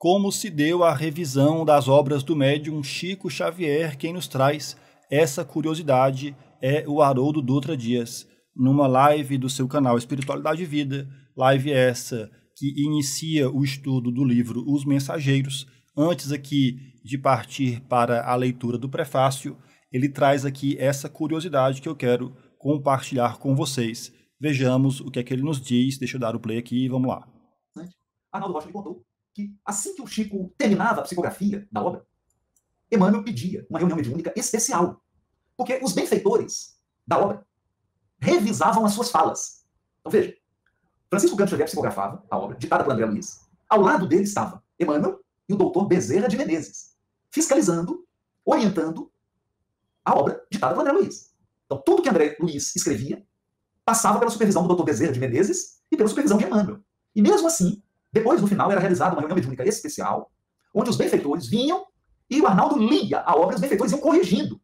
como se deu a revisão das obras do médium Chico Xavier, quem nos traz essa curiosidade é o Haroldo Dutra Dias, numa live do seu canal Espiritualidade e Vida, live essa que inicia o estudo do livro Os Mensageiros. Antes aqui de partir para a leitura do prefácio, ele traz aqui essa curiosidade que eu quero compartilhar com vocês. Vejamos o que é que ele nos diz. Deixa eu dar o play aqui e vamos lá. Arnaldo Rocha me contou que assim que o Chico terminava a psicografia da obra, Emmanuel pedia uma reunião mediúnica especial, porque os benfeitores da obra revisavam as suas falas. Então veja, Francisco Gante Xavier psicografava a obra, ditada por André Luiz. Ao lado dele estava Emmanuel e o doutor Bezerra de Menezes, fiscalizando, orientando a obra ditada por André Luiz. Então tudo que André Luiz escrevia passava pela supervisão do doutor Bezerra de Menezes e pela supervisão de Emmanuel. E mesmo assim, depois, no final, era realizada uma reunião mediúnica especial, onde os benfeitores vinham e o Arnaldo lia a obra e os benfeitores iam corrigindo.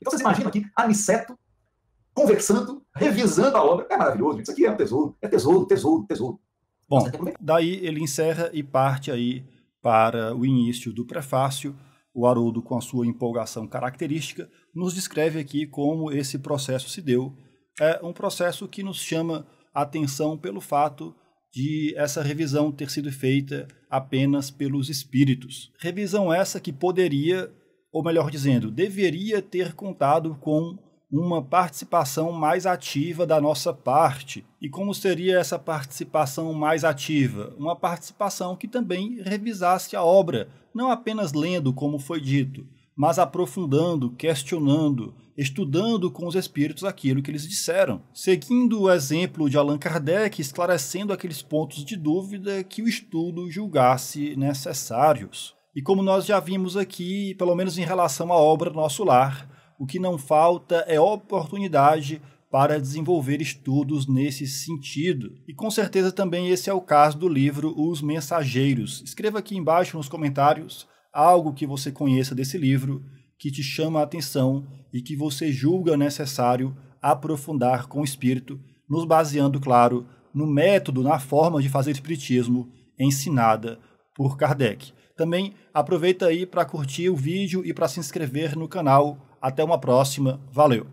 Então, vocês imaginam aqui Aniceto conversando, revisando a obra. É maravilhoso, gente. isso aqui é um tesouro, é tesouro, tesouro, tesouro. Bom, daí ele encerra e parte aí para o início do prefácio. O Haroldo, com a sua empolgação característica, nos descreve aqui como esse processo se deu. É um processo que nos chama a atenção pelo fato de essa revisão ter sido feita apenas pelos espíritos. Revisão essa que poderia, ou melhor dizendo, deveria ter contado com uma participação mais ativa da nossa parte. E como seria essa participação mais ativa? Uma participação que também revisasse a obra, não apenas lendo, como foi dito, mas aprofundando, questionando, estudando com os espíritos aquilo que eles disseram, seguindo o exemplo de Allan Kardec, esclarecendo aqueles pontos de dúvida que o estudo julgasse necessários. E como nós já vimos aqui, pelo menos em relação à obra Nosso Lar, o que não falta é oportunidade para desenvolver estudos nesse sentido. E com certeza também esse é o caso do livro Os Mensageiros. Escreva aqui embaixo nos comentários algo que você conheça desse livro que te chama a atenção e que você julga necessário aprofundar com o espírito, nos baseando, claro, no método, na forma de fazer espiritismo ensinada por Kardec. Também aproveita aí para curtir o vídeo e para se inscrever no canal. Até uma próxima. Valeu!